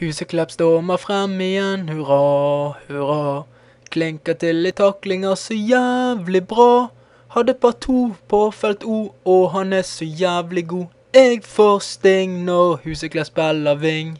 Huseklepp stormer frem igjen, hurra, hurra. Klinker til i taklinger, så jævlig bra. Hadde par to på felt O, og han er så jævlig god. Jeg får sting når Huseklepp spiller ving.